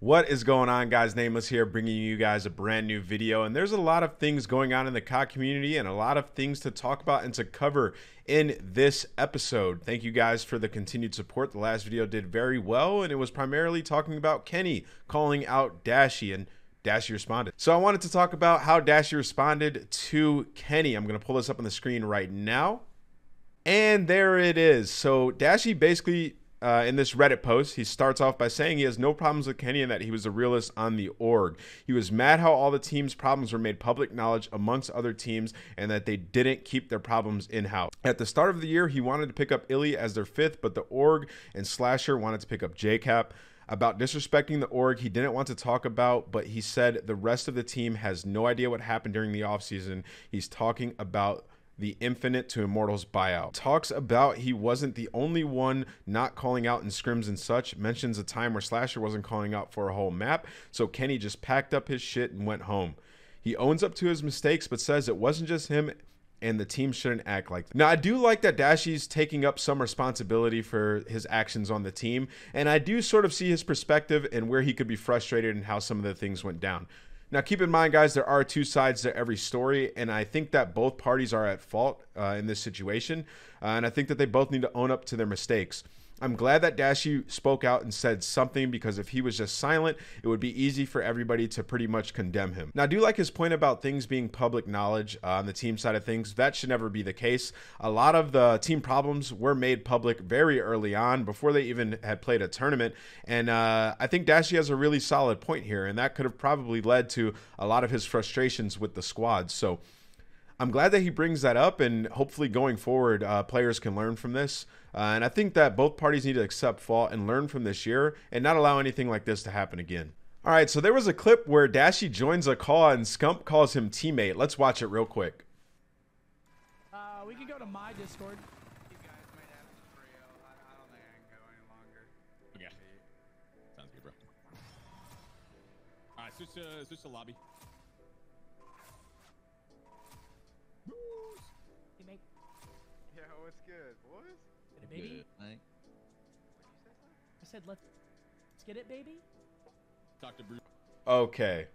What is going on guys? Nameless here bringing you guys a brand new video and there's a lot of things going on in the COD community and a lot of things to talk about and to cover in this episode. Thank you guys for the continued support. The last video did very well and it was primarily talking about Kenny calling out Dashy and Dashy responded. So I wanted to talk about how Dashy responded to Kenny. I'm going to pull this up on the screen right now. And there it is. So Dashy basically uh, in this Reddit post, he starts off by saying he has no problems with Kenny and that he was a realist on the org. He was mad how all the team's problems were made public knowledge amongst other teams and that they didn't keep their problems in house. At the start of the year, he wanted to pick up Illy as their fifth, but the org and Slasher wanted to pick up JCap about disrespecting the org he didn't want to talk about, but he said the rest of the team has no idea what happened during the offseason. He's talking about the Infinite to Immortals buyout. Talks about he wasn't the only one not calling out in scrims and such, mentions a time where Slasher wasn't calling out for a whole map, so Kenny just packed up his shit and went home. He owns up to his mistakes, but says it wasn't just him and the team shouldn't act like that. Now, I do like that Dashi's taking up some responsibility for his actions on the team, and I do sort of see his perspective and where he could be frustrated and how some of the things went down. Now, keep in mind, guys, there are two sides to every story, and I think that both parties are at fault uh, in this situation, uh, and I think that they both need to own up to their mistakes. I'm glad that Dashi spoke out and said something because if he was just silent, it would be easy for everybody to pretty much condemn him. Now, I do like his point about things being public knowledge uh, on the team side of things. That should never be the case. A lot of the team problems were made public very early on before they even had played a tournament. And uh, I think Dashi has a really solid point here, and that could have probably led to a lot of his frustrations with the squad. So, I'm glad that he brings that up, and hopefully going forward, uh, players can learn from this. Uh, and I think that both parties need to accept fault and learn from this year, and not allow anything like this to happen again. All right, so there was a clip where Dashi joins a call and Scump calls him teammate. Let's watch it real quick. Uh, we can go to my Discord. Okay. Sounds good, bro. All right, switch to, switch to lobby. what's good, boys? Get it, baby. Good, I said let's, get it, baby. Dr. Bruce. Okay.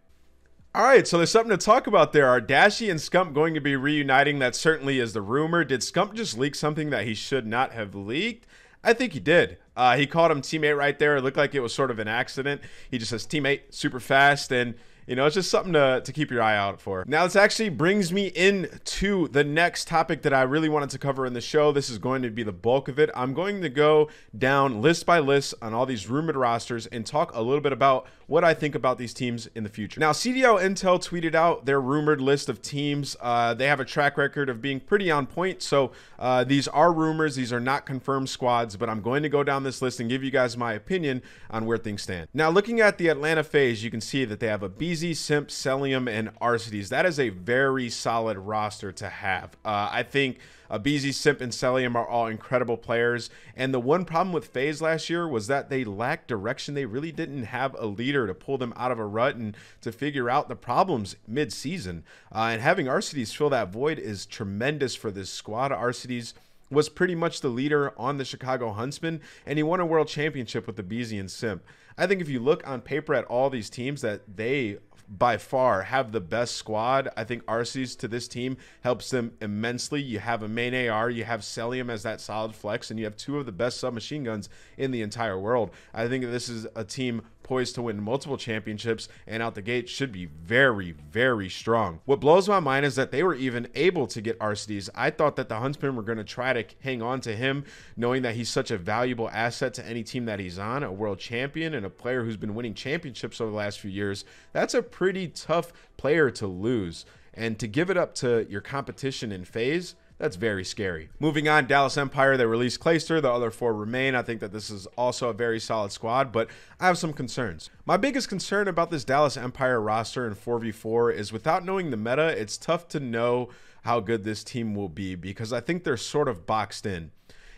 All right, so there's something to talk about there. Are Dashi and Scump going to be reuniting? That certainly is the rumor. Did Scump just leak something that he should not have leaked? I think he did. Uh, he called him teammate right there. It looked like it was sort of an accident. He just says teammate super fast and – you know, it's just something to, to keep your eye out for. Now, this actually brings me into the next topic that I really wanted to cover in the show. This is going to be the bulk of it. I'm going to go down list by list on all these rumored rosters and talk a little bit about what I think about these teams in the future. Now, CDL Intel tweeted out their rumored list of teams. Uh, they have a track record of being pretty on point. So uh, these are rumors, these are not confirmed squads, but I'm going to go down this list and give you guys my opinion on where things stand. Now, looking at the Atlanta phase, you can see that they have a B Parcheesi, Simp, Celium, and Arcides. That is a very solid roster to have. Uh, I think uh, BZ, Simp, and Celium are all incredible players. And the one problem with FaZe last year was that they lacked direction. They really didn't have a leader to pull them out of a rut and to figure out the problems mid-season. Uh, and having Arcides fill that void is tremendous for this squad. Arcides was pretty much the leader on the Chicago Huntsman, and he won a world championship with the Beezy and Simp. I think if you look on paper at all these teams that they by far have the best squad. I think Arcees to this team helps them immensely. You have a main AR, you have Celium as that solid flex, and you have two of the best submachine guns in the entire world. I think this is a team poised to win multiple championships and out the gate should be very, very strong. What blows my mind is that they were even able to get RCDs. I thought that the Huntsmen were going to try to hang on to him, knowing that he's such a valuable asset to any team that he's on, a world champion and a player who's been winning championships over the last few years. That's a pretty tough player to lose. And to give it up to your competition in phase, that's very scary. Moving on, Dallas Empire, they released Clayster. The other four remain. I think that this is also a very solid squad, but I have some concerns. My biggest concern about this Dallas Empire roster in 4v4 is without knowing the meta, it's tough to know how good this team will be because I think they're sort of boxed in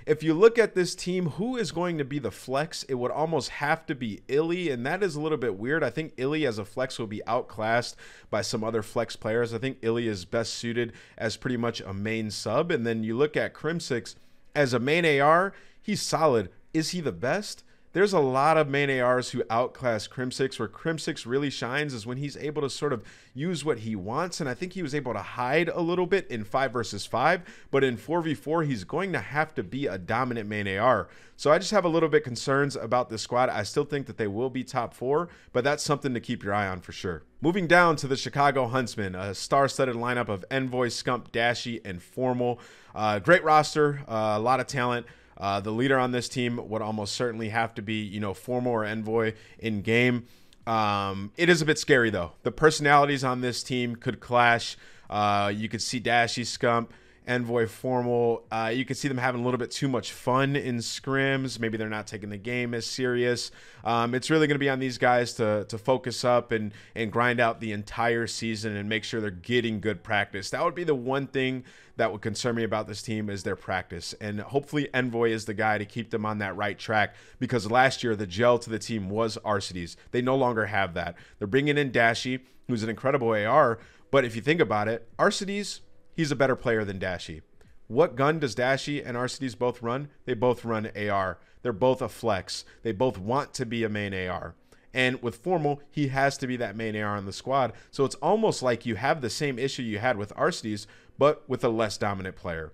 if you look at this team, who is going to be the flex? It would almost have to be Illy, and that is a little bit weird. I think Illy as a flex will be outclassed by some other flex players. I think Illy is best suited as pretty much a main sub. And then you look at Crimsix as a main AR, he's solid. Is he the best? there's a lot of main ARs who outclass Crim Six. Where Crim Six really shines is when he's able to sort of use what he wants. And I think he was able to hide a little bit in 5 versus 5. But in 4v4, he's going to have to be a dominant main AR. So I just have a little bit concerns about this squad. I still think that they will be top four, but that's something to keep your eye on for sure. Moving down to the Chicago Huntsmen, a star studded lineup of Envoy, Scump, Dashy, and Formal. Uh, great roster, uh, a lot of talent. Uh, the leader on this team would almost certainly have to be, you know, formal or envoy in game. Um, it is a bit scary though. The personalities on this team could clash. Uh, you could see Dashy Scump. Envoy formal. Uh, you can see them having a little bit too much fun in scrims. Maybe they're not taking the game as serious. Um, it's really going to be on these guys to, to focus up and, and grind out the entire season and make sure they're getting good practice. That would be the one thing that would concern me about this team is their practice. And hopefully, Envoy is the guy to keep them on that right track because last year the gel to the team was Arcides. They no longer have that. They're bringing in Dashi, who's an incredible AR. But if you think about it, Arcides he's a better player than Dashi. What gun does Dashi and RCDs both run? They both run AR. They're both a flex. They both want to be a main AR. And with Formal, he has to be that main AR on the squad. So it's almost like you have the same issue you had with Arcides, but with a less dominant player.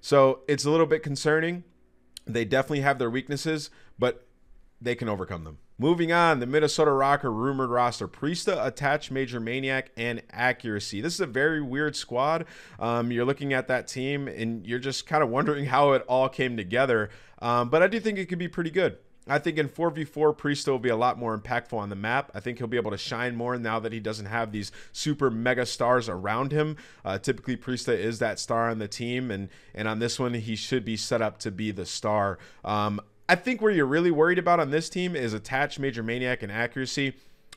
So it's a little bit concerning. They definitely have their weaknesses, but they can overcome them. Moving on, the Minnesota Rocker rumored roster: Priesta, Attach, Major Maniac, and Accuracy. This is a very weird squad. Um, you're looking at that team, and you're just kind of wondering how it all came together. Um, but I do think it could be pretty good. I think in 4v4, Priesta will be a lot more impactful on the map. I think he'll be able to shine more now that he doesn't have these super mega stars around him. Uh, typically, Priesta is that star on the team, and and on this one, he should be set up to be the star. Um, I think where you're really worried about on this team is attach Major Maniac and accuracy.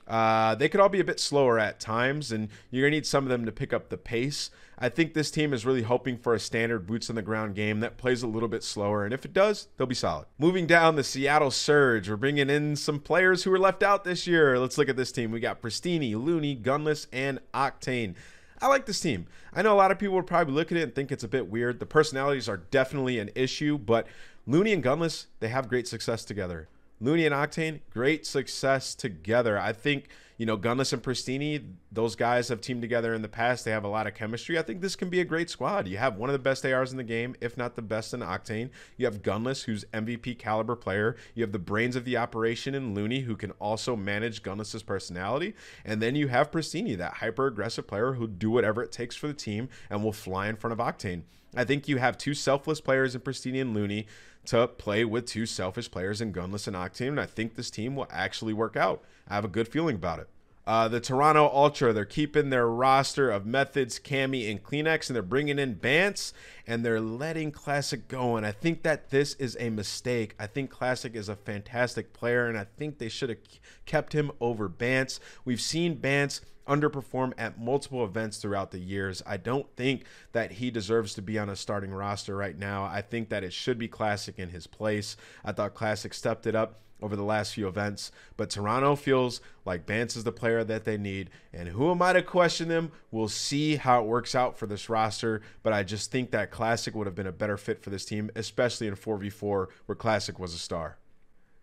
Uh, they could all be a bit slower at times, and you're going to need some of them to pick up the pace. I think this team is really hoping for a standard boots on the ground game that plays a little bit slower, and if it does, they'll be solid. Moving down the Seattle Surge, we're bringing in some players who were left out this year. Let's look at this team. We got Pristini, Looney, Gunless, and Octane. I like this team. I know a lot of people would probably look at it and think it's a bit weird. The personalities are definitely an issue, but Looney and Gunless, they have great success together. Looney and Octane, great success together. I think, you know, Gunless and Pristini, those guys have teamed together in the past. They have a lot of chemistry. I think this can be a great squad. You have one of the best ARs in the game, if not the best in Octane. You have Gunless, who's MVP caliber player. You have the brains of the operation in Looney, who can also manage Gunless's personality. And then you have Pristini, that hyper aggressive player who'll do whatever it takes for the team and will fly in front of Octane. I think you have two selfless players in Pristini and Looney to play with two selfish players in Gunless and Octane. And I think this team will actually work out. I have a good feeling about it. Uh, the Toronto Ultra, they're keeping their roster of Methods, Cami, and Kleenex, and they're bringing in Bance, and they're letting Classic go. And I think that this is a mistake. I think Classic is a fantastic player, and I think they should have kept him over Bance. We've seen Bance underperform at multiple events throughout the years. I don't think that he deserves to be on a starting roster right now. I think that it should be Classic in his place. I thought Classic stepped it up over the last few events. But Toronto feels like Bance is the player that they need. And who am I to question them? We'll see how it works out for this roster. But I just think that Classic would have been a better fit for this team, especially in 4v4, where Classic was a star.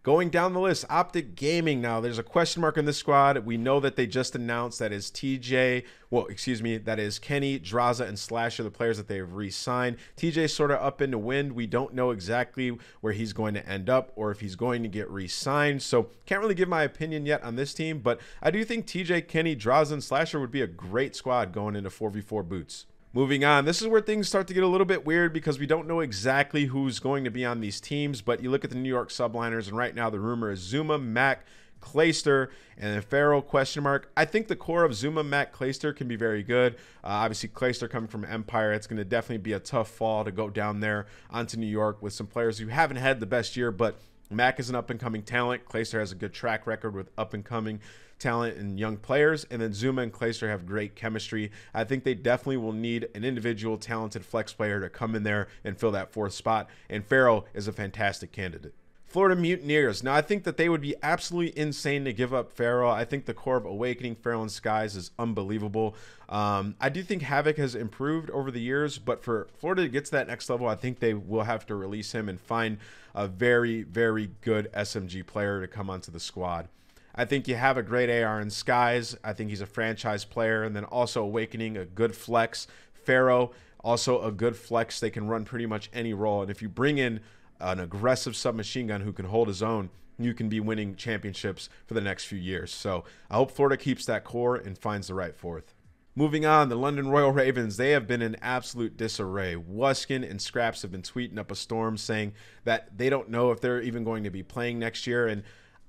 Going down the list, Optic Gaming. Now, there's a question mark in this squad. We know that they just announced that is TJ, well, excuse me, that is Kenny, Draza, and Slash are the players that they've re signed. TJ's sort of up in the wind. We don't know exactly where he's going to end up or if he's going to get re signed. So, can't really give my opinion yet on this team, but I do think TJ, Kenny, Draza, and Slasher would be a great squad going into 4v4 boots. Moving on, this is where things start to get a little bit weird because we don't know exactly who's going to be on these teams, but you look at the New York subliners, and right now the rumor is Zuma, Mac, Clayster and Farrell question mark. I think the core of Zuma, Mac, Clayster can be very good. Uh, obviously, Clayster coming from Empire, it's going to definitely be a tough fall to go down there onto New York with some players who haven't had the best year, but Mac is an up and coming talent. Clayster has a good track record with up and coming talent and young players. And then Zuma and Clayster have great chemistry. I think they definitely will need an individual talented flex player to come in there and fill that fourth spot. And Farrell is a fantastic candidate. Florida Mutineers. Now, I think that they would be absolutely insane to give up Farrell. I think the core of Awakening Farrell and Skies is unbelievable. Um, I do think Havoc has improved over the years, but for Florida to get to that next level, I think they will have to release him and find a very, very good SMG player to come onto the squad. I think you have a great AR in Skies. I think he's a franchise player. And then also Awakening, a good flex. Farrell, also a good flex. They can run pretty much any role. And if you bring in an aggressive submachine gun who can hold his own, you can be winning championships for the next few years. So I hope Florida keeps that core and finds the right fourth. Moving on, the London Royal Ravens, they have been in absolute disarray. Wuskin and Scraps have been tweeting up a storm saying that they don't know if they're even going to be playing next year. And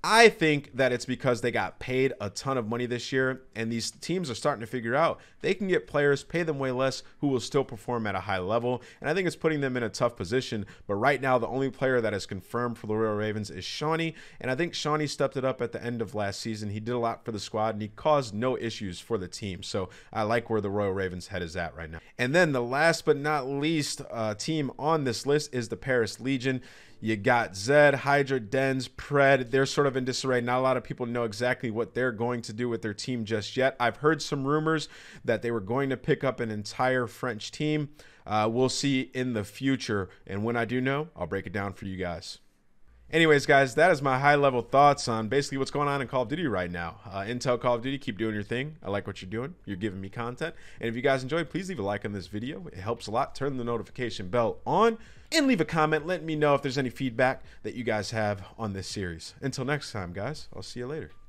I think that it's because they got paid a ton of money this year, and these teams are starting to figure out they can get players, pay them way less, who will still perform at a high level. And I think it's putting them in a tough position. But right now, the only player that is confirmed for the Royal Ravens is Shawnee. And I think Shawnee stepped it up at the end of last season. He did a lot for the squad, and he caused no issues for the team. So I like where the Royal Ravens' head is at right now. And then the last but not least uh, team on this list is the Paris Legion. You got Zed, Hydra, Dens, Pred. They're sort of in disarray. Not a lot of people know exactly what they're going to do with their team just yet. I've heard some rumors that they were going to pick up an entire French team. Uh, we'll see in the future. And when I do know, I'll break it down for you guys. Anyways, guys, that is my high level thoughts on basically what's going on in Call of Duty right now. Uh, Intel Call of Duty, keep doing your thing. I like what you're doing. You're giving me content. And if you guys enjoyed, please leave a like on this video. It helps a lot. Turn the notification bell on and leave a comment letting me know if there's any feedback that you guys have on this series. Until next time, guys, I'll see you later.